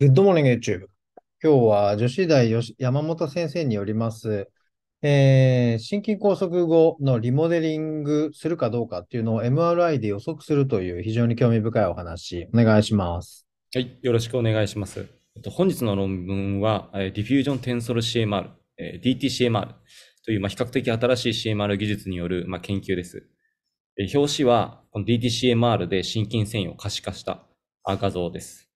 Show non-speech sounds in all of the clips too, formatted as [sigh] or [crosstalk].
グッドモーニング YouTube。今日は女子大山本先生によります、えー、心筋梗塞後のリモデリングするかどうかっていうのを MRI で予測するという非常に興味深いお話、お願いします。はい、よろしくお願いします。本日の論文は、ディフュージョンテンソル CMR、DTCMR という、まあ、比較的新しい CMR 技術による、まあ、研究です。表紙は、この DTCMR で心筋繊維を可視化した画像です。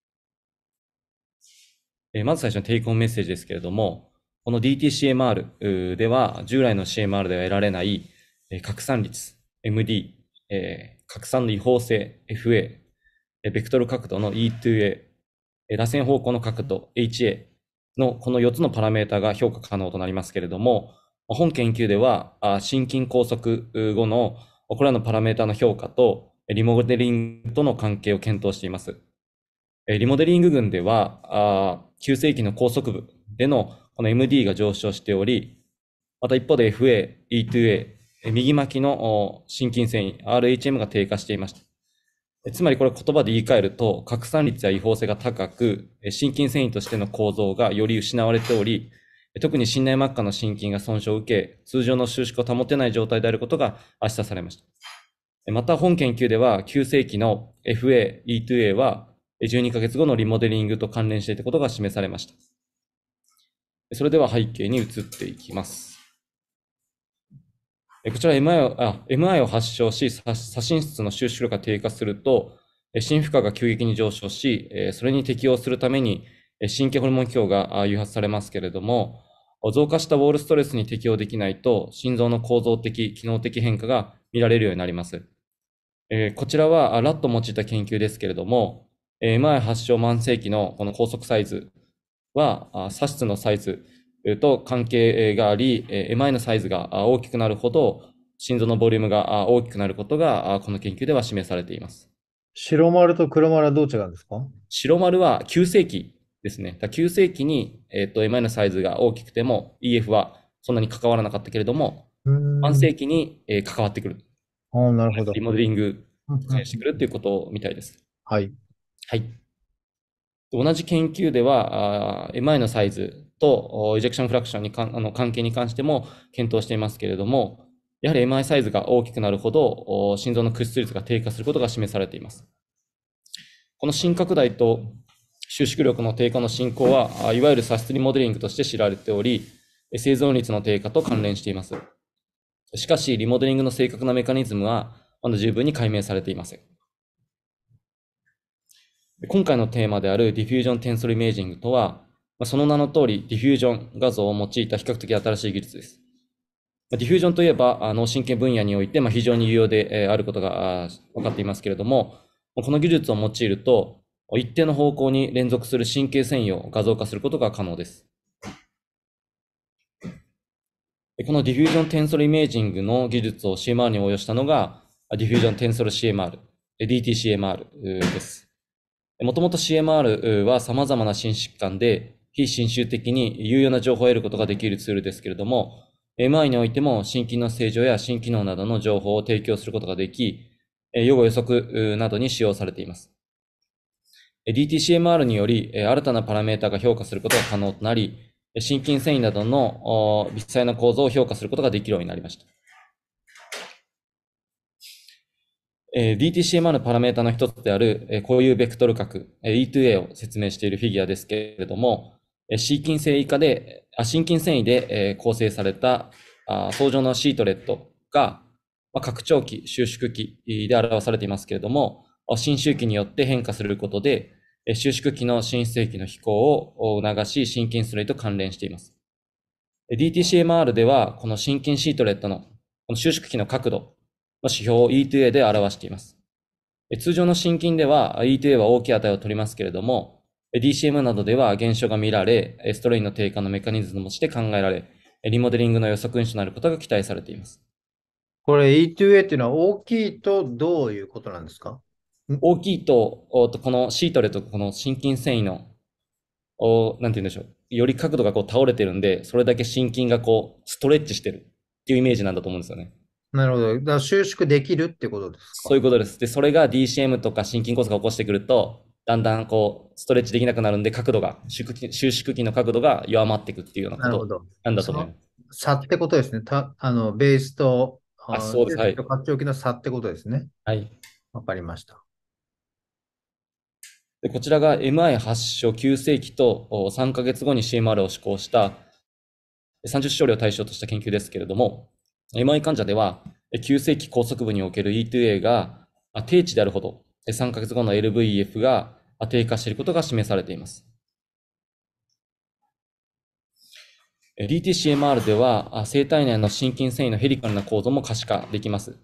まず最初のテイクオンメッセージですけれども、この DTCMR では、従来の CMR では得られない、拡散率、MD、拡散の違法性、FA、ベクトル角度の E2A、螺旋方向の角度 HA のこの4つのパラメータが評価可能となりますけれども、本研究では、心筋拘束後のこれらのパラメータの評価とリモデリングとの関係を検討しています。リモデリング群では、急性期の高速部でのこの MD が上昇しており、また一方で FA、E2A、右巻きの心筋繊維、RHM が低下していました。つまりこれ言葉で言い換えると、拡散率や違法性が高く、心筋繊維としての構造がより失われており、特に心内膜下の心筋が損傷を受け、通常の収縮を保てない状態であることが示唆されました。また本研究では、急性期の FA、E2A は、12ヶ月後のリモデリングと関連していたことが示されました。それでは背景に移っていきます。こちら MI をあ MI を発症し、左心室の収縮力が低下すると、心負荷が急激に上昇し、それに適応するために神経ホルモン機能が誘発されますけれども、増加したウォールストレスに適応できないと、心臓の構造的、機能的変化が見られるようになります。こちらはラットを用いた研究ですけれども、え i 発症慢性期のこの高速サイズは、あ左室のサイズと関係があり、え MI のサイズが大きくなるほど、心臓のボリュームが大きくなることが、この研究では示されています。白丸と黒丸はどう違うんですか白丸は急性期ですね。急性期に、えっ、と、MI のサイズが大きくても EF はそんなに関わらなかったけれども、慢性期に、え関わってくる。ああ、なるほど。リモデリングしてくるっていうことみたいです。はい。はい。同じ研究では、MI のサイズとイジェクションフラクションにかあの関係に関しても検討していますけれども、やはり MI サイズが大きくなるほど、心臓の屈出率が低下することが示されています。この新拡大と収縮力の低下の進行は、いわゆるサステモデリングとして知られており、生存率の低下と関連しています。しかし、リモデリングの正確なメカニズムは、まだ十分に解明されていません。今回のテーマであるディフュージョンテンソルイメージングとは、その名の通りディフュージョン画像を用いた比較的新しい技術です。ディフュージョンといえば、脳神経分野において非常に有用であることが分かっていますけれども、この技術を用いると、一定の方向に連続する神経繊維を画像化することが可能です。このディフュージョンテンソルイメージングの技術を CMR に応用したのが、ディフュージョンテンソル CMR、DTCMR です。もともと CMR は様々な心疾患で非侵襲的に有用な情報を得ることができるツールですけれども、MI においても心筋の正常や心機能などの情報を提供することができ、予後予測などに使用されています。DTCMR により新たなパラメータが評価することが可能となり、心筋繊維などの微細な構造を評価することができるようになりました。えー、DTCMR のパラメータの一つである、えー、こういうベクトル角、えー、E2A を説明しているフィギュアですけれども、えー、C 筋繊維化で、あ心筋繊維で、えー、構成されたあ相乗のシートレットが、まあ、拡張期、収縮期で表されていますけれども、新周期によって変化することで、え収縮期の新世紀の飛行を促し、心筋スレと関連しています。DTCMR では、この心筋シートレットのこの収縮期の角度指標を ETA で表しています。通常の新金では ETA は大きい値を取りますけれども、DCM などでは減少が見られ、ストレインの低下のメカニズムとして考えられ、リモデリングの予測因子になることが期待されています。これ E2A っていうのは大きいとどういうことなんですか大きいと、このシートレとこの心筋繊維の、なんて言うんでしょう。より角度がこう倒れてるんで、それだけ心筋がこうストレッチしてるっていうイメージなんだと思うんですよね。なるほど。だ収縮できるってことですかそういうことです。で、それが DCM とか心筋梗塞が起こしてくると、だんだんこう、ストレッチできなくなるんで、角度が、収縮期の角度が弱まっていくっていうようなことなんだと思差ってことですね。たあのベースと、あそうです。はい。の差ってことですね。はい。わかりました。でこちらが MI 発症急性期と3ヶ月後に CMR を施行した30症例を対象とした研究ですけれども、MI 患者では、急性期拘束部における E2A が低値であるほど、3ヶ月後の LVEF が低下していることが示されています。DTCMR では、生体内の心筋繊維のヘリカルな構造も可視化できます。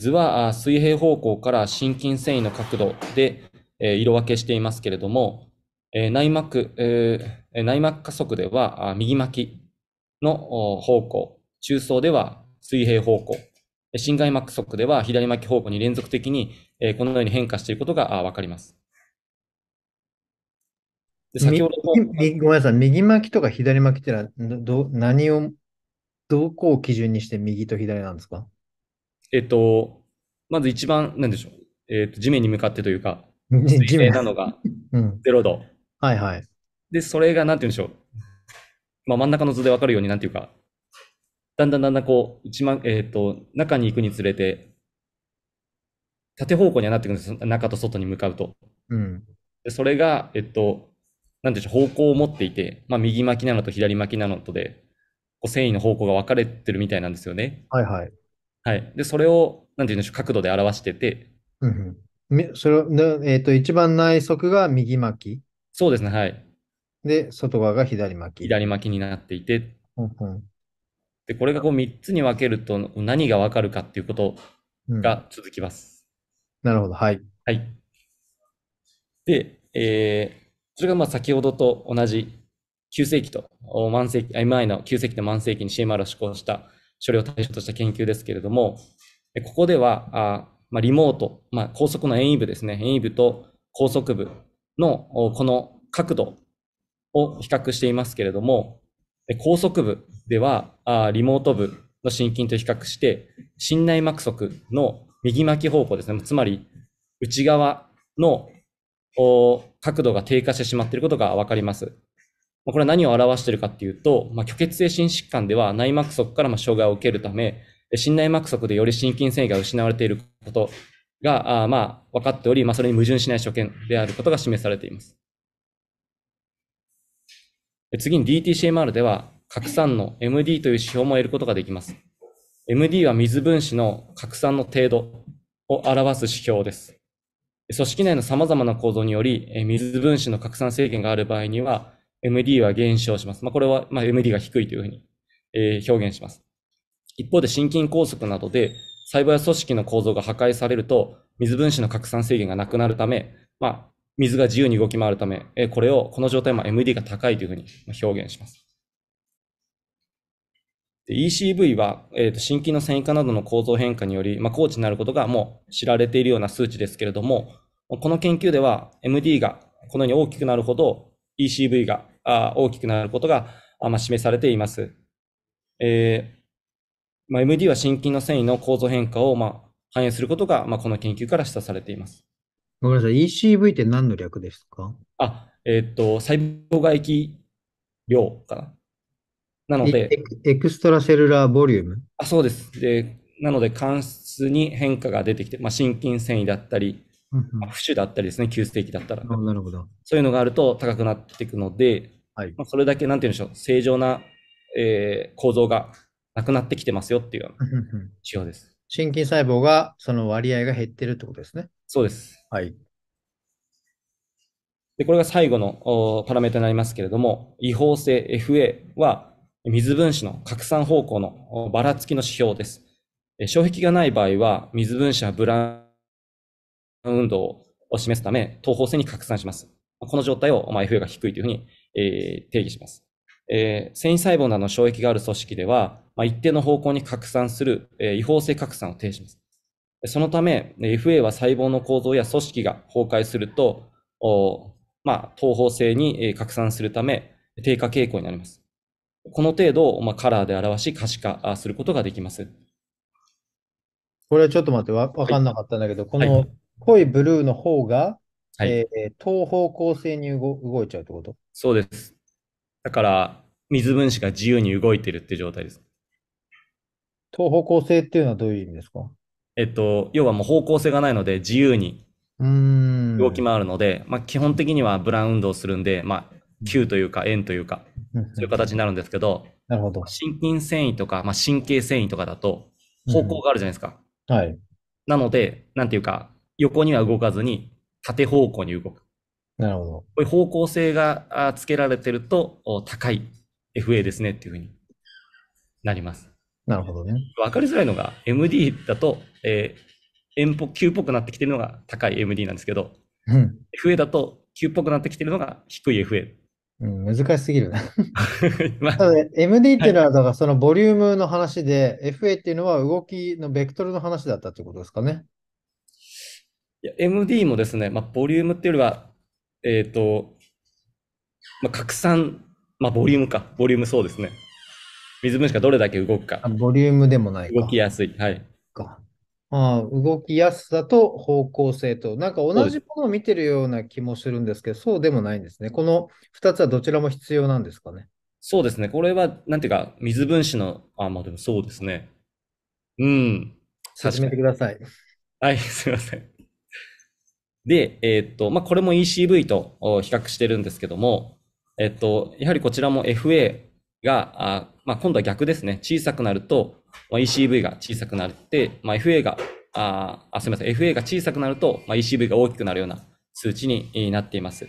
図は水平方向から心筋繊維の角度で色分けしていますけれども、内膜、内膜加速では右巻きの方向、中層では水平方向、心外膜側では左巻き方向に連続的に、えこのように変化していることが分かります。で先ほどごめんなさい、右巻きとか左巻きってのはど、何を、どこを基準にして右と左なんですかえっと、まず一番、なんでしょう、えっと、地面に向かってというか、地面なのが0 [laughs] 度うん。はいはい。で、それがなんて言うんでしょう、まあ、真ん中の図で分かるように、なんていうか、だんだんだんだんこう、一万、えっ、ー、と、中に行くにつれて、縦方向にはなってくるんです。中と外に向かうと。うん。でそれが、えっと、なんでしょう、方向を持っていて、まあ、右巻きなのと左巻きなのとで、こう繊維の方向が分かれてるみたいなんですよね。はいはい。はい。で、それを、なんていうんでしょう、角度で表してて。うん、うん。それを、えっ、ー、と、一番内側が右巻き。そうですね、はい。で、外側が左巻き。左巻きになっていて。うんうん、で、これがこう3つに分けると何が分かるかっていうことが続きます。うん、なるほど、はい。はい。で、えー、それがまあ先ほどと同じ9世紀と満世紀、前の9世紀と満世紀に CMR を施行した処理を対象とした研究ですけれども、ここでは、あまあ、リモート、まあ、高速の遠位部ですね、遠位部と高速部のこの角度を比較していますけれども、高速部ではあリモート部の心筋と比較して、心内膜側の右巻き方向ですね。つまり、内側の角度が低下してしまっていることがわかります。これは何を表しているかっていうと、まあ、虚血性心疾患では内膜側からま障害を受けるため、心内膜側でより心筋繊維が失われていることが、あまあ、分かっており、まあ、それに矛盾しない所見であることが示されています。次に DTCMR では、核酸の MD という指標も得ることができます。MD は水分子の核酸の程度を表す指標です。組織内の様々な構造により、水分子の核酸制限がある場合には、MD は減少します。まあ、これは、まあ、MD が低いというふうに、えー、表現します。一方で、心筋梗塞などで、細胞や組織の構造が破壊されると、水分子の核酸制限がなくなるため、まあ、水が自由に動き回るため、えー、これを、この状態も MD が高いというふうに表現します。ECV は、えーと、心筋の線維化などの構造変化により、まあ、高値になることがもう知られているような数値ですけれども、この研究では MD がこのように大きくなるほど ECV があ大きくなることが、あまあ、示されています。えーまあ、MD は心筋の繊維の構造変化を、まあ、反映することが、まあ、この研究から示唆されています。ごめんなさい、ECV って何の略ですかあ、えー、っと、細胞外液量かな。なので、エクストラセルラーボリュームあそうです。でなので、関数に変化が出てきて、まあ、心筋繊維だったり、まあ、不腫だったりですね、急性期だったら。なるほど。そういうのがあると高くなっていくので、はい、まあ、それだけ、なんて言うんでしょう、正常な、えー、構造がなくなってきてますよっていう仕様です。心筋細胞が、その割合が減ってるってことですね。そうです。はい。で、これが最後のパラメータになりますけれども、違法性 FA は、水分子の拡散方向のばらつきの指標です。障壁がない場合は、水分子はブラウン運動を示すため、東方線に拡散します。この状態を FA が低いというふうに、え定義します。え繊維細胞などの障壁がある組織では、ま一定の方向に拡散する、え違法性拡散を呈します。そのため、FA は細胞の構造や組織が崩壊すると、まあ、東方性に拡散するため、低下傾向になります。この程度を、まあ、カラーで表し可視化することができます。これはちょっと待って、わかんなかったんだけど、はい、この濃いブルーの方が、はい、えー、方向性に動いちゃうってことそうです。だから、水分子が自由に動いてるって状態です。等方向性っていうのはどういう意味ですかえっと、要はもう方向性がないので自由に動き回るので、まあ、基本的にはブラウン運動するんで、まあ、球というか円というか、そういう形になるんですけど、なるほど。心筋繊維とか、まあ、神経繊維とかだと、方向があるじゃないですか。はい。なので、なんていうか、横には動かずに、縦方向に動く。なるほど。こういう方向性がつけられてると、高い FA ですねっていうふうになります。なるほどね。わかりづらいのが、MD だと、えー、円ぽ、球っぽくなってきてるのが高い MD なんですけど、うん、FA だと、球っぽくなってきてるのが低い FA うん、難しすぎるな MD [laughs] っていうのは、だからそのボリュームの話で、はい、FA っていうのは動きのベクトルの話だったってことですかね。いや、MD もですね、まあ、ボリュームっていうよりは、えっ、ー、と、まあ、拡散、まあ、ボリュームか、ボリュームそうですね。水分子がどれだけ動くか。ボリュームでもない動きやすい。はい。か。ああ、動きやすさと方向性と、なんか同じものを見てるような気もするんですけど、そうでもないんですね。この2つはどちらも必要なんですかね。そうですね。これは、なんていうか、水分子の、あ、まあでもそうですね。うん。始めてください。はい、すいません。で、えっと、まあこれも ECV と比較してるんですけども、えっと、やはりこちらも FA が、あまあ今度は逆ですね。小さくなると、まあ、ECV が小さくなって、まあ、FA が、ああ、すみません、FA が小さくなると、まあ、ECV が大きくなるような数値になっています。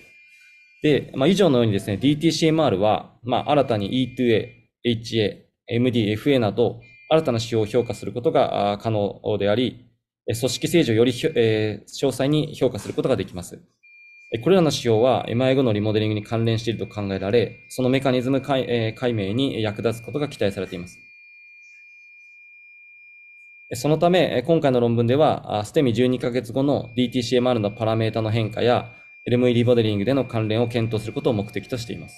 で、まあ、以上のようにですね、DTCMR は、まあ、新たに E2A、HA、MD、FA など、新たな指標を評価することが可能であり、組織政治をより、えー、詳細に評価することができます。これらの指標は MI 後のリモデリングに関連していると考えられ、そのメカニズム解,、えー、解明に役立つことが期待されています。そのため、今回の論文では、ステミ12ヶ月後の DTCMR のパラメータの変化や、LME リボデリングでの関連を検討することを目的としています。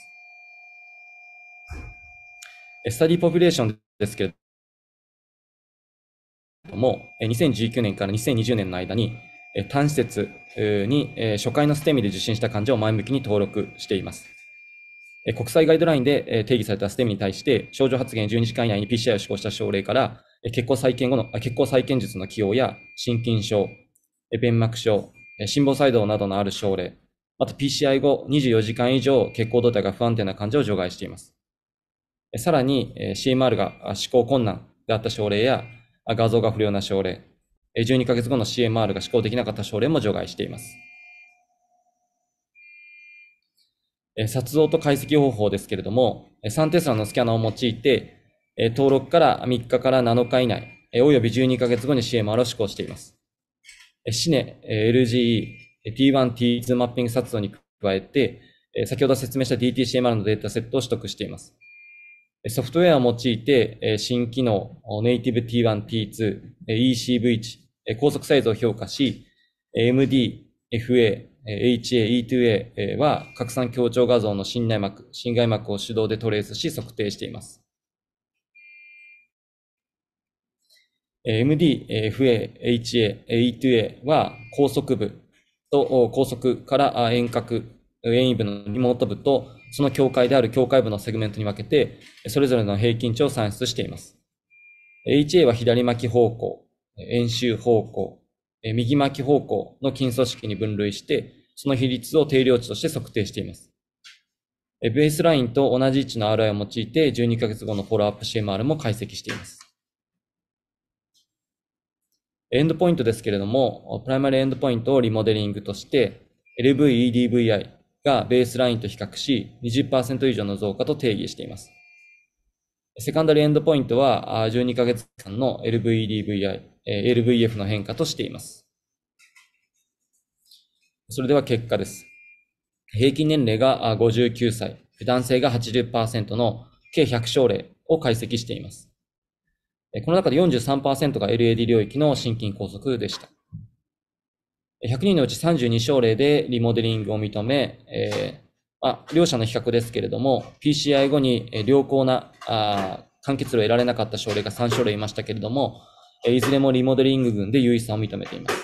スタディポピュレーションですけれども、2019年から2020年の間に、単施設に初回のステミで受診した患者を前向きに登録しています。国際ガイドラインで定義されたステミに対して、症状発現12時間以内に p c i を施行した症例から、血行再建後の、血行再建術の起用や、心筋症、弁膜症、心房細動などのある症例、また PCI 後24時間以上血行動態が不安定な患者を除外しています。さらに CMR が思考困難であった症例や画像が不良な症例、12ヶ月後の CMR が思考できなかった症例も除外しています。撮像と解析方法ですけれども、3テスラのスキャナーを用いてえ登録から3日から7日以内、えおよび12ヶ月後に CMR を施行しています。えシネ、え LGE、T1、T2 マッピング撮像に加えて、え先ほど説明した DTCMR のデータセットを取得しています。ソフトウェアを用いて、え新機能、ネイティブ T1、T2、e c v 値、え高速サイズを評価し、MD、FA、HA、E2A は拡散強調画像の新内膜、新外膜を手動でトレースし測定しています。MD、FA、HA、A2A は高速部と高速から遠隔、遠位部のリモート部とその境界である境界部のセグメントに分けて、それぞれの平均値を算出しています。HA は左巻き方向、円周方向、右巻き方向の筋組織に分類して、その比率を定量値として測定しています。ベースラインと同じ位置の RI を用いて、12ヶ月後のフォローアップ CMR も解析しています。エンドポイントですけれども、プライマリーエンドポイントをリモデリングとして、LVEDVI がベースラインと比較し、20%以上の増加と定義しています。セカンダリーエンドポイントは、12ヶ月間の LVEDVI、LVF の変化としています。それでは結果です。平均年齢が59歳、男性が80%の計100症例を解析しています。この中で43%が LAD 領域の心筋梗塞でした。100人のうち32症例でリモデリングを認め、えー、まあ、両者の比較ですけれども、PCI 後に良好なあ完結を得られなかった症例が3症例いましたけれども、いずれもリモデリング群で優位さを認めています。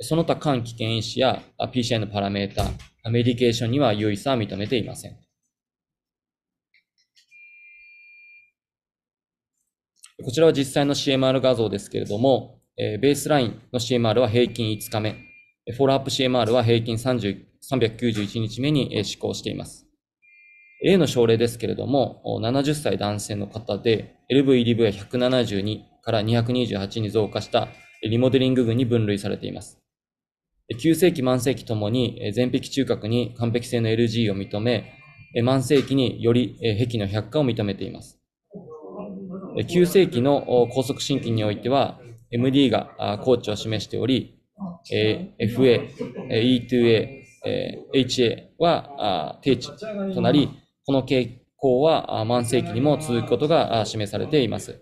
その他肝危険因子や PCI のパラメータ、メディケーションには優位さは認めていません。こちらは実際の CMR 画像ですけれども、えベースラインの CMR は平均5日目、フォローアップ CMR は平均3 9 1日目に施行しています。A の症例ですけれども、70歳男性の方で、LVDV は172から228に増加したリモデリング群に分類されています。急性期、慢性期ともに、全壁中核に完璧性の LG を認め、慢性期により壁の100化を認めています。9世紀の高速新規においては、MD が高ーを示しており、えー、FA、E2A、えー、HA は低値となり、この傾向は満世紀にも続くことが示されています。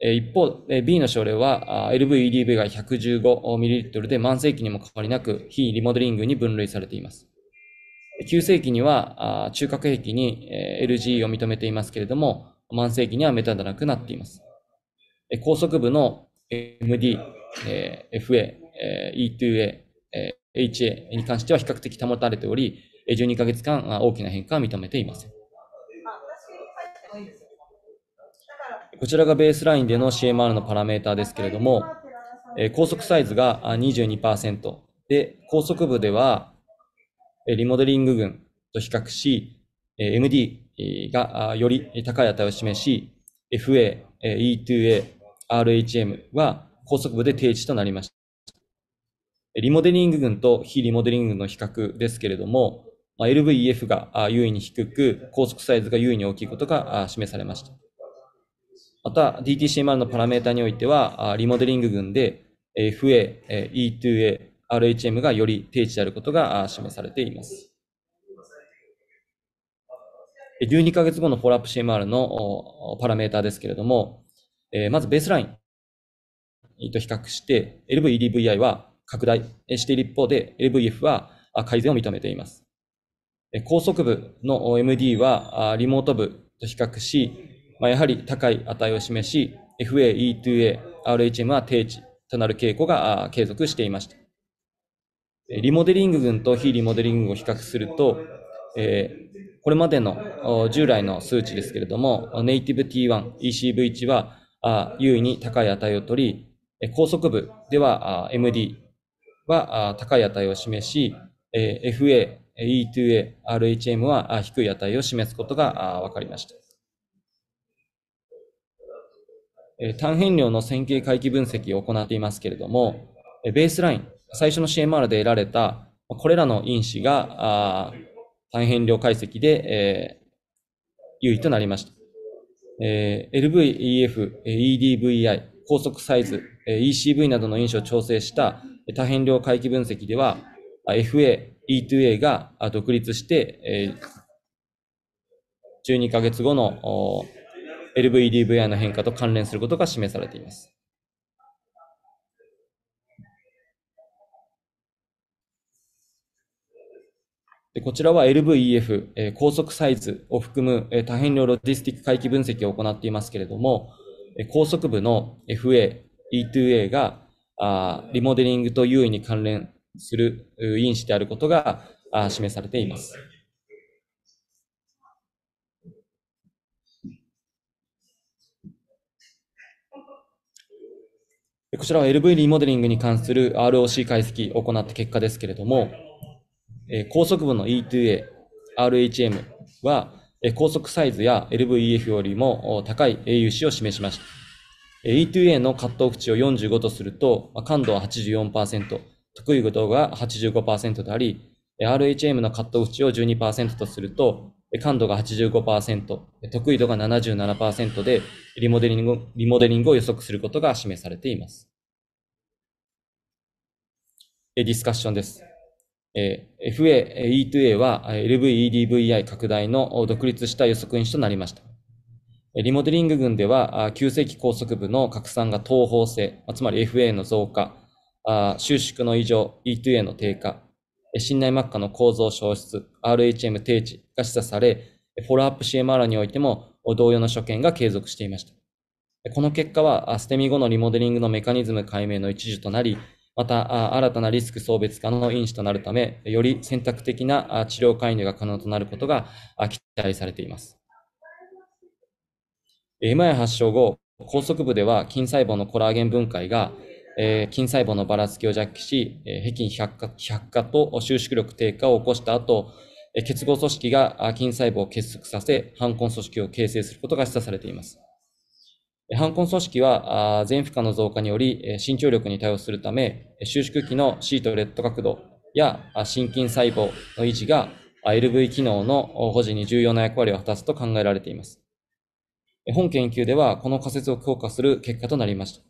一方、B の症例は LVEDV が 115ml で満世紀にも変わりなく非リモデリングに分類されています。9世紀には中核壁に LG を認めていますけれども、慢性期にはメタでなくなっています。高速部の MD、えー、FA、えー、E2A、えー、HA に関しては比較的保たれており、12ヶ月間大きな変化は認めていません。こちらがベースラインでの CMR のパラメーターですけれども、高速サイズが22%で、高速部ではリモデリング群と比較し、MD、がより高い値を示し、FA、E2A、RHM は高速部で定値となりました。リモデリング群と非リモデリング群の比較ですけれども、LVEF が優位に低く、高速サイズが優位に大きいことが示されました。また、DTCMR のパラメータにおいては、リモデリング群で FA、E2A、RHM がより定値であることが示されています。12ヶ月後のフォローアップ CMR のパラメータですけれども、えまずベースラインと比較して、LVEDVI は拡大している一方で、LVF は改善を認めています。高速部の MD はリモート部と比較し、やはり高い値を示し、FA、E2A、RHM は低値となる傾向が継続していました。リモデリング群と非リモデリング群を比較すると、えこれまでの従来の数値ですけれども、ネイティブ T1、ECV1 は優位に高い値を取り、高速部では MD は高い値を示し、FA、E2A、RHM は低い値を示すことが分かりました。単変量の線形回帰分析を行っていますけれども、ベースライン、最初の CMR で得られたこれらの因子が単変量解析で、えー、優位となりました。えー、LV、EF、EDVI、高速サイズ、えー、ECV などの因子を調整した多変量回帰分析では、FA、E2A が独立して、え12ヶ月後の LVDVI の変化と関連することが示されています。こちらは LVEF、え高速サイズを含む、え多変量ロジスティック回帰分析を行っていますけれども、え高速部の FA、E2A があリモデリングと優位に関連する因子であることがあ示されています。こちらは LV リモデリングに関する ROC 解析を行った結果ですけれども、え高速部の E2A、RHM は、え高速サイズや LVEF よりも高い AUC を示しました。E2A のカットオフ値を45とすると、感度は84%、得意度が85%であり、RHM のカットオフ値を12%とすると、感度が85%、得意度が77%でリモデリング、リモデリングを予測することが示されています。ディスカッションです。えー、FA、E2A は LV、EDVI 拡大の独立した予測因子となりました。リモデリング群では、急性期高速部の拡散が東方性、つまり FA の増加、収縮の異常、E2A の低下、信内膜下の構造消失、RHM 定値が示唆され、フォローアップ CMR においても同様の所見が継続していました。この結果は、ステミ後のリモデリングのメカニズム解明の一助となり、また、新たなリスク送別化の因子となるため、より選択的な治療介入が可能となることが期待されています。今や発症後、高速部では筋細胞のコラーゲン分解が、え筋細胞のばらつきを弱気し、えー、皮膚100化と収縮力低下を起こした後、結合組織が筋細胞を結束させ、反根組織を形成することが示唆されています。反行組織は全負荷の増加により伸長力に対応するため、収縮期のシートレッド角度や心筋細胞の維持が LV 機能の保持に重要な役割を果たすと考えられています。本研究ではこの仮説を強化する結果となりまし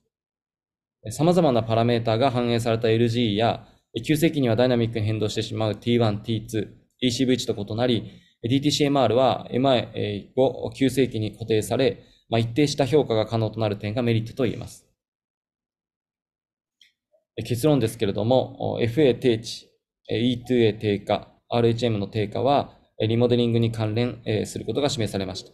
た。様々なパラメータが反映された LGE や、急性期にはダイナミックに変動してしまう T1、T2、ECV 値と異なり、DTCMR は MI を急性期に固定され、まあ、一定した評価が可能となる点がメリットと言えます。結論ですけれども、FA 定値、E2A 低下、RHM の低下は、リモデリングに関連することが示されました。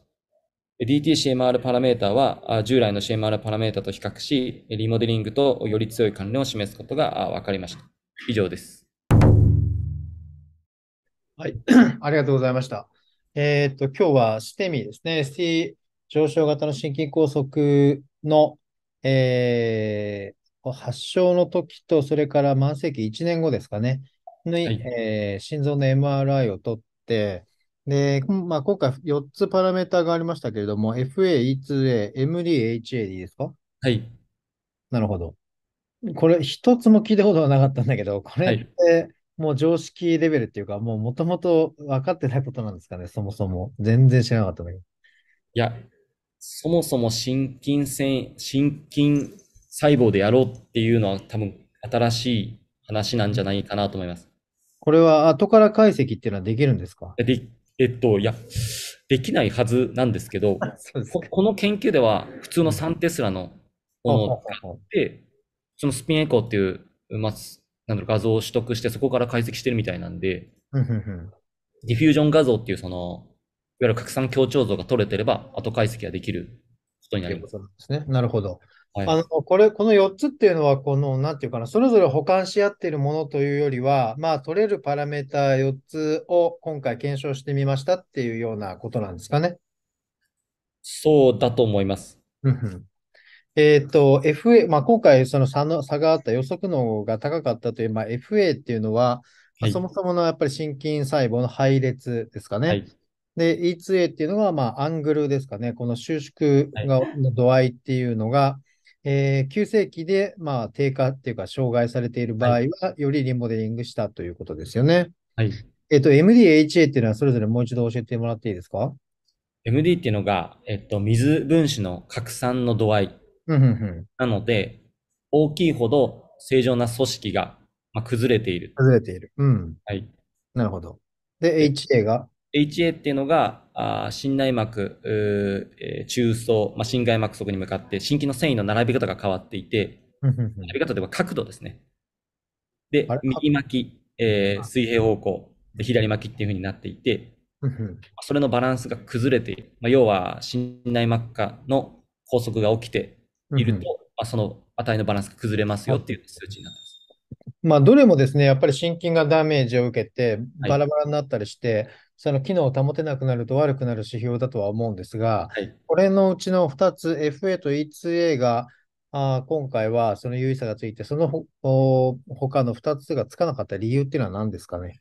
DTCMR パラメータは、従来の CMR パラメータと比較し、リモデリングとより強い関連を示すことが分かりました。以上です。はい、[coughs] ありがとうございました。えっ、と、今日はしてみですね、上昇型の心筋梗塞の、えー、発症の時と、それから満世期1年後ですかね、はい、えー、心臓の MRI を取って、で、まあ、今回4つパラメータがありましたけれども、FA、E2A、MD、HA でいいですかはい。なるほど。これ、一つも聞いたことはなかったんだけど、これって、もう常識レベルっていうか、はい、もうもともと分かってないことなんですかね、そもそも。全然知らなかったんだけど。いや、そもそも心筋線、心筋細胞でやろうっていうのは多分新しい話なんじゃないかなと思います。これは後から解析っていうのはできるんですかでえっと、いや、できないはずなんですけど [laughs] すこ、この研究では普通のサンテスラのものを使って、そのスピンエコーっていう、まあ、なんだろう、画像を取得して、そこから解析してるみたいなんで、ディフュージョン画像っていうその、ゆる拡散協調像が取れてれば、後解析ができることになります。いうことなんですね。なるほど。はい、あのこれこの4つっていうのは、この、なんていうかな、それぞれ保管し合っているものというよりは、まあ、取れるパラメータ4つを今回検証してみましたっていうようなことなんですかね。そうだと思います。えっと、FA、まあ、今回その差の差があった予測能が高かったという、まあ、FA っていうのは、はい、そもそものやっぱり心筋細胞の配列ですかね。はいで、E2A っていうのが、まあ、アングルですかね。この収縮が、の度合いっていうのが、えー、急性期で、まあ、低下っていうか、障害されている場合は、はい、よりリモデリングしたということですよね。はい。えっ、ー、と、MDHA っていうのは、それぞれもう一度教えてもらっていいですか ?MD っていうのが、えっと、水分子の拡散の度合い。なので、大きいほど正常な組織が、まあ、崩れている。崩れている。うん。はい。なるほど。で、HA が HA っていうのが、あ心内膜、えー、中層、まあ、心外膜側に向かって心筋の繊維の並び方が変わっていて、並び方では角度ですね。で、右巻き、えー、水平方向、で左巻きっていうふうになっていて、それのバランスが崩れている。まあ、要は、心内膜下の拘束が起きていると、まあ、その値のバランスが崩れますよっていう数値になってます。まあ、どれもですね、やっぱり心筋がダメージを受けて、バラバラになったりして、はいその機能を保てなくなると悪くなる指標だとは思うんですが、はい、これのうちの2つ、FA と E2A があ今回はその優位差がついて、そのほお他の2つがつかなかった理由っていうのは何ですかね。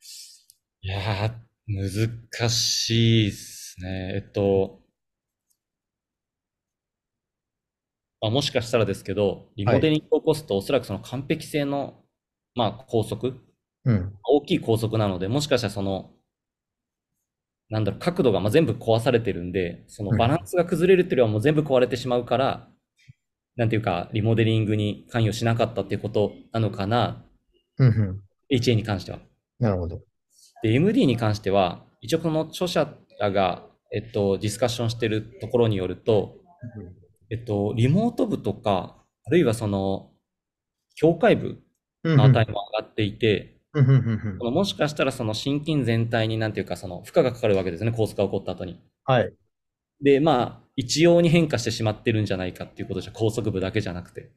いや難しいですね。えっと、まあ、もしかしたらですけど、リモデリングを起こすと、おそらくその完璧性の、まあ、高速、うん、大きい高速なので、もしかしたらそのなんだろう、角度がま全部壊されてるんで、そのバランスが崩れるっていうよりはもう全部壊れてしまうから、なんていうか、リモデリングに関与しなかったっていうことなのかな。うんうん。HA に関しては。なるほど。で、MD に関しては、一応この著者らが、えっと、ディスカッションしてるところによると、えっと、リモート部とか、あるいはその、境界部の値も上がっていて、のもしかしたらその心筋全体になんていうかその負荷がかかるわけですね、コースが起こった後に。はい。で、まあ、一様に変化してしまってるんじゃないかっていうことじゃ、高速部だけじゃなくて。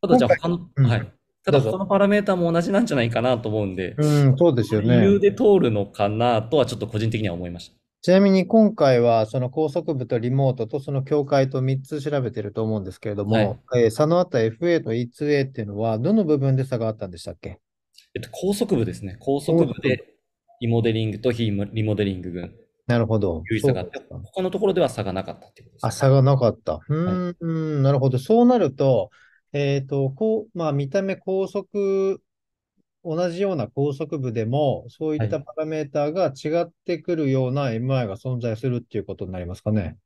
ただじゃあ他の、うん、はい。ただ他のパラメータも同じなんじゃないかなと思うんで、うん、そうですよね。理由で通るのかなとはちょっと個人的には思いました。ちなみに今回はその高速部とリモートとその境界と3つ調べてると思うんですけれども、はい、えー、差のあった FA と E2A っていうのはどの部分で差があったんでしたっけえっと、高速部ですね。高速部でリモデリングと非リモデリング群。なるほど。差があっ他のところでは差がなかったってことです、あ、差がなかった。うん、はい、なるほど。そうなると、えっ、ー、と、こう、まあ、見た目高速、同じような高速部でも、そういったパラメーターが違ってくるような MI が存在するっていうことになりますかね。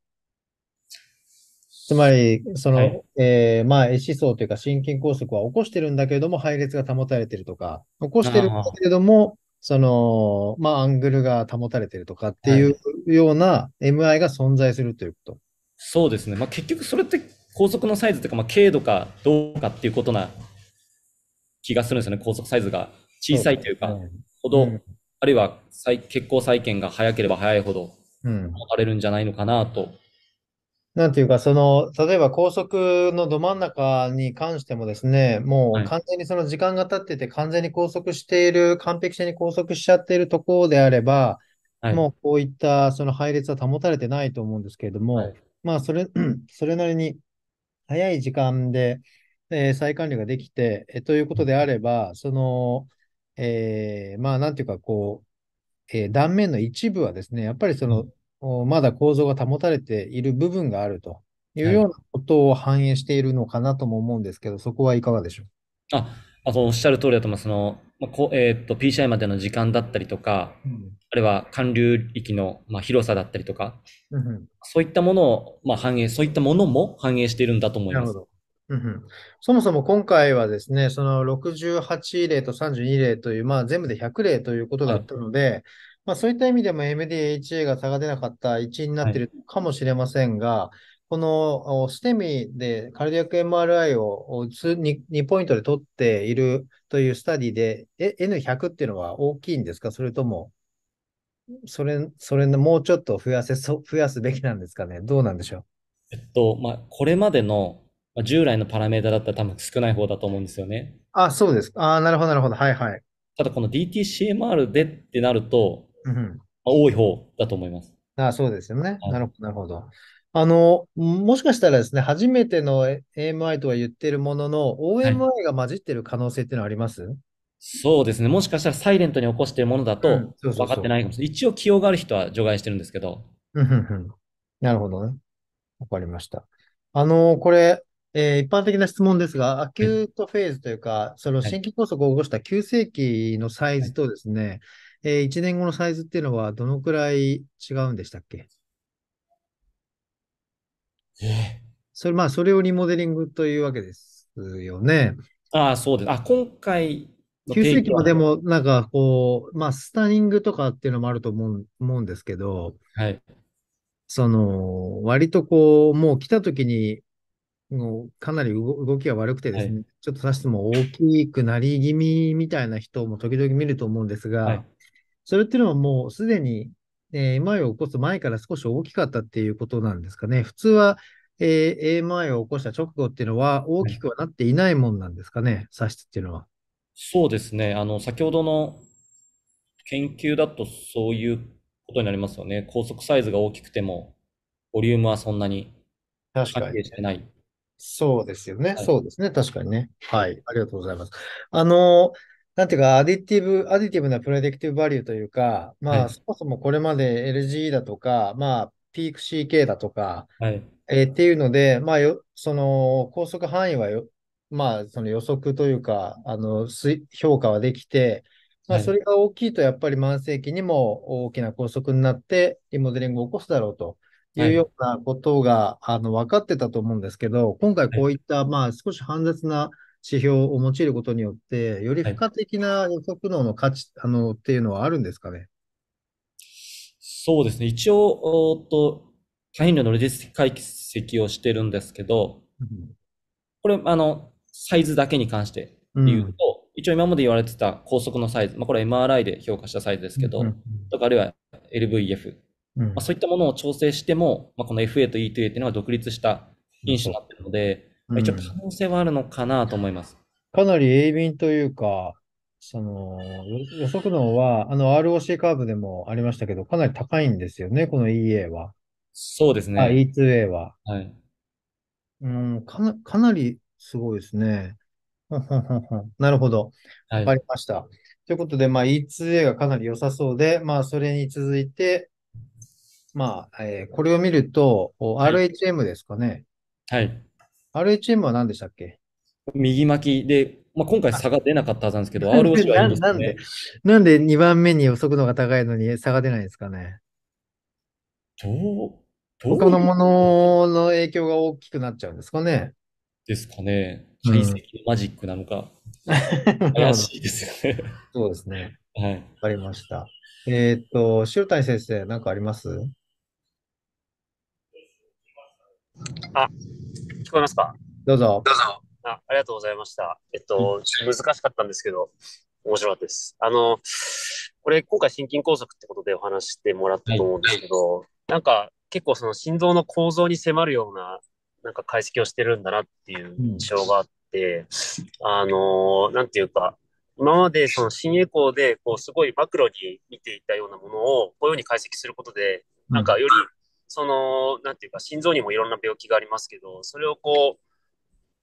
つまり、その、はい、えー、まあ、思想というか、心筋梗塞は起こしてるんだけれども、配列が保たれてるとか、起こしてるんだけれども、その、まあ、アングルが保たれてるとかっていうような MI が存在するということ。はい、そうですね。まあ、結局それって高速のサイズというか、まあ、軽度かどうかっていうことな気がするんですよね。高速サイズが小さいというか、ほど、うん、あるいは血行再建が早ければ早いほど、うん、れるんじゃないのかなとなんていうか、その、例えば高速のど真ん中に関してもですね、もう完全にその時間が経ってて、完全に拘束している、完璧者に拘束しちゃっているところであれば、はい。もうこういったその配列は保たれてないと思うんですけれどはも、い。まあ、それ、[clears throat] それなりに早い時間で、えー再管理ができて、えーということであれば、その、えーまあ、なんていうか、こう、えー断面の一部はですね、やっぱりそのまだ構造が保たれている部分があるというようなことを反映しているのかなとも思うんですけど、はい、そこはいかがでしょうああとおっしゃる通りだと思います。そのこえーと、PCI までの時間だったりとか、うん、あるいは管流域の、まあ、広さだったりとか、うん、そういったものを、まあ、反映、そういったものも反映しているんだと思います。うん、そもそも今回はですね、その68例と32例という、まあ、全部で100例ということだったので、はいまあ、そういった意味でも MDHA が差が出なかった一因になっているかもしれませんが、はい、このステミでカルディアック MRI を 2, 2ポイントで取っているというスタディで、N100 っていうのは大きいんですかそれとも、それ、それのもうちょっと増やせ、増やすべきなんですかねどうなんでしょうえっと、まあ、これまでの、まあ、従来のパラメータだったら多分少ない方だと思うんですよね。あ、そうです。ああ、なるほど、なるほど。はいはい。ただこの DTCMR でってなると、多い方だと思います。ああそうですよね。なるほど、なるほど。あの、もしかしたらですね、初めての AMI とは言ってるものの、OMI が混じってる可能性っていうのはあります、はい、そうですね。もしかしたらサイレントに起こしてるものだと分かってないかもしれない。一応、起用がある人は除外してるんですけど。なるほどね。わかりました。あの、これ、えー、一般的な質問ですが、アキュートフェーズというか、はい、その心筋梗塞を起こした急性期のサイズとですね、はいえー、1年後のサイズっていうのはどのくらい違うんでしたっけええ。それ、まあ、それをリモデリングというわけですよね。ああ、そうです。あ、今回吸水世紀はでも、なんかこう、まあ、スタニングとかっていうのもあると思う思うんですけど、はい。その、割とこう、もう来た時に、もうかなり動きが悪くてですね、はい、ちょっと差しても大きくなり気味みたいな人も時々見ると思うんですが、はい、それっていうのはもうすでに、えー、AMI を起こす前から少し大きかったっていうことなんですかね。普通は、えー、AMI を起こした直後っていうのは大きくはなっていないもんなんですかね、はい、質っていうのは。そうですね。あの、先ほどの研究だとそういうことになりますよね。高速サイズが大きくても、ボリュームはそんなに関係してない。そうですよね、はい。そうですね。確かにね。はい。ありがとうございます。あのなんていうか、アディティブ、アディティブなプレディクティブバリューというか、まあ、はい、そもそもこれまで LG e だとか、まあ、ピーク CK だとか、はい、えー、っていうので、まあよ、その、高速範囲はよ、まあ、その予測というか、あの、評価はできて、まあ、それが大きいと、やっぱり慢性期にも大きな高速になって、リモデリングを起こすだろうというようなことが、はい、あの、分かってたと思うんですけど、今回こういった、まあ、少し煩雑な、指標を用いることによって、より付加的な予測能の価値、はい、あのっていうのはあるんですかね。そうですね。一応、おっと、多頻量のレジスティック解析をしてるんですけど、うん、これ、あの、サイズだけに関して言うと、うん、一応今まで言われてた高速のサイズ、まあ、これ MRI で評価したサイズですけど、うん、とかあるいは l v f まあ、そういったものを調整しても、まあ、この FA と ETA っていうのは独立した品種になってるので、一応可能性はあるのかなと思います。かなり鋭敏というか、その予測能は、あの ROC カーブでもありましたけど、かなり高いんですよね、この EA は。そうですね。あ、E2A は。はい。うん、かな、かなりすごいですね。なるほど。わかりました。はい、ということで、まあ、E2A がかなり良さそうで、まあ、それに続いて、まあ、えー、これを見ると、RHM ですかね。はい。RHM は何でしたっけ右巻きで、まあ、今回差が出なかったはずなんですけど、ROC はいいんですよねな。なんで、なんで2番目に予測のが高いのに差が出ないんですかね。どう他のものの影響が大きくなっちゃうんですかね。ですかね。解析マジックなのか。うん、怪しいですよね。そうですね。はい。わかりました。えー、っと、塩谷先生、何かありますあ、こえますかどうぞ。どうぞ。あありがとうございました。えっと、難しかったんですけど、面白かったです。あの、これ今回心筋梗塞ってことでお話してもらったと思うんですけど、はい、なんか結構その心臓の構造に迫るような、なんか解析をしてるんだなっていう印象があって、うん、あの、なんていうか、今までその新エコーで、こう、すごいマクロに見ていたようなものを、こういうふうに解析することで、なんかよりその、なんていうか、心臓にもいろんな病気がありますけど、それをこ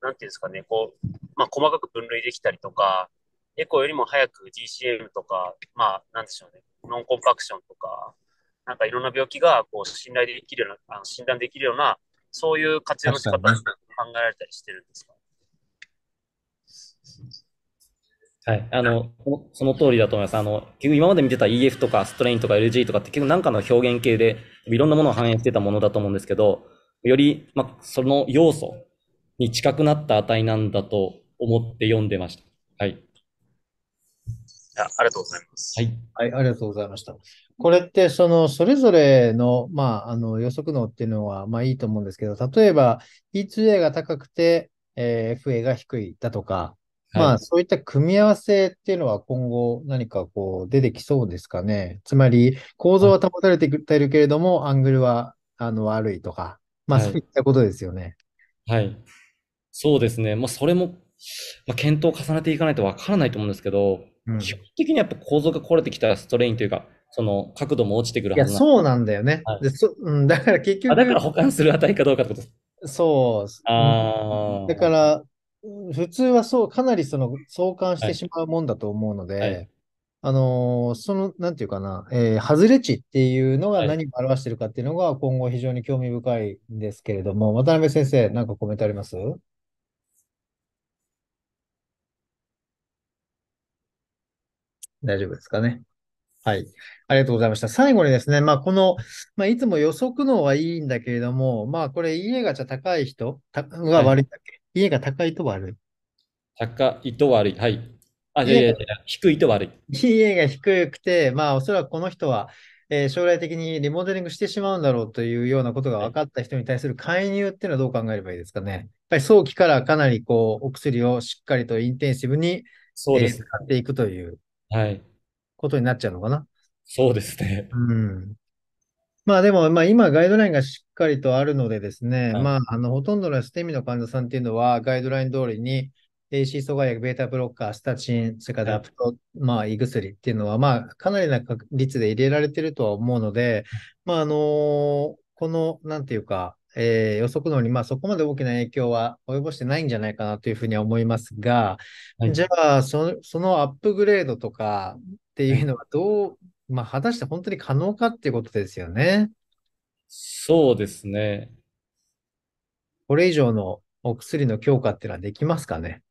う、なんていうんですかね、こう、まあ、細かく分類できたりとか、エコーよりも早く GCM とか、まあ、なんでしょうね、ノンコンパクションとか、なんかいろんな病気がこう信頼できるような、あの診断できるような、そういう活用の仕方考えられたりしてるんですかはい。あの、その通りだと思います。あの、結局今まで見てた EF とかストレインとか LG とかって結局なんかの表現系でいろんなものを反映してたものだと思うんですけど、より、まあ、その要素に近くなった値なんだと思って読んでました。はい。あありがとうございます。はい。はい、ありがとうございました。これって、その、それぞれの、まあ、あの、予測能っていうのは、まあ、いいと思うんですけど、例えば、E2A が高くて、え FA が低いだとか、まあ、そういった組み合わせっていうのは今後何かこう出てきそうですかね。つまり構造は保たれているけれども、アングルはあの悪いとか、まあそういったことですよね。はい。そうですね。まあそれも、まあ、検討を重ねていかないとわからないと思うんですけど、うん、基本的にやっぱ構造が壊れてきたらストレインというか、その角度も落ちてくるはずそうなんだよね、はい、でそうん。だから結局。だから保管する値かどうかってことそう。ああ。だから、普通はそう、かなりその相関してしまうもんだと思うので、はいはい、あのー、その、なんていうかな、えー、外れ値っていうのが何を表しているかっていうのが今後非常に興味深いんですけれども、渡辺先生、何かコメントあります大丈夫ですかね。はい。ありがとうございました。最後にですね、まあ、この、まあ、いつも予測のはいいんだけれども、まあ、これ、家がじゃ高い人が悪いんだけ家が高いと悪い。高いと悪い。はい。あ、いやいやいや、低いと悪い。家が低くて、まあ、おそらくこの人は、えー、将来的にリモデリングしてしまうんだろうというようなことが分かった人に対する介入っていうのはどう考えればいいですかね。やっぱり早期からかなりこうお薬をしっかりとインテンシブに、そうです、えー、使っていくという、はい、ことになっちゃうのかな。そうですね。うん、まあでも、まあ今ガイドラインがしっかりとあるのでですね、はい、まああのほとんどのステミの患者さんっていうのはガイドライン通りに AC 阻害薬、ベータブロッカー、スタチン、それからダプト、はい、まあ胃薬っていうのはまあかなりな確率で入れられてるとは思うので、まああのー、このなんていうか、えー、予測のに、まあ、そこまで大きな影響は及ぼしてないんじゃないかなというふうには思いますが、はい、じゃあそ、そのアップグレードとかっていうのはどうまあ、果たして本当に可能かっていうことですよね。そうですね。これ以上のお薬の強化っていうのはできますかね。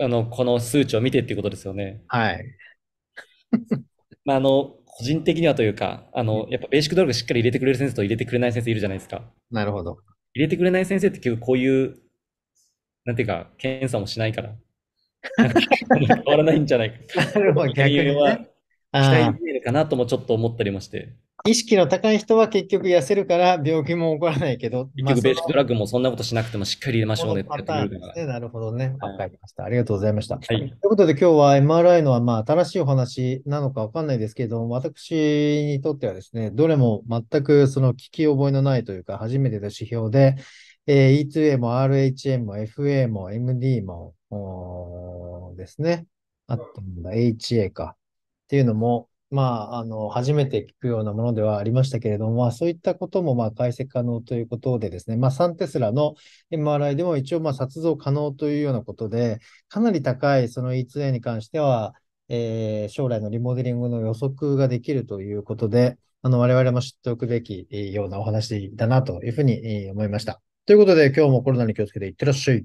あの、この数値を見てっていうことですよね。はい。[laughs] まあ、あの、個人的にはというか、あの、やっぱベーシックドラッグしっかり入れてくれる先生と入れてくれない先生いるじゃないですか。なるほど。入れてくれない先生って結構こういう、なんていうか、検査もしないから、[laughs] 変わらないんじゃないか。[laughs] なるほど、逆に、ね、あ。えれるかなともちょっと思ったりもして。意識の高い人は結局痩せるから病気も起こらないけど。結局ベーシックドラッグもそんなことしなくてもしっかり入れましょうねってやってくるなるほどね。わかりました。ありがとうございました。はい、ということで今日は MRI のはまあ新しいお話なのかわかんないですけど私にとってはですね、どれも全くその聞き覚えのないというか初めての指標で、えー、E2A も RHM も FA も MD もですね。あと、HA か。っていうのも、まあ、あの、初めて聞くようなものではありましたけれども、まあ、そういったことも、まあ、解析可能ということでですね、まあ、ンテスラの MRI でも一応、まあ、撮像可能というようなことで、かなり高い、その E2A に関しては、えー、将来のリモデリングの予測ができるということで、あの、我々も知っておくべきようなお話だなというふうに思いました。ということで、今日もコロナに気をつけていってらっしゃい。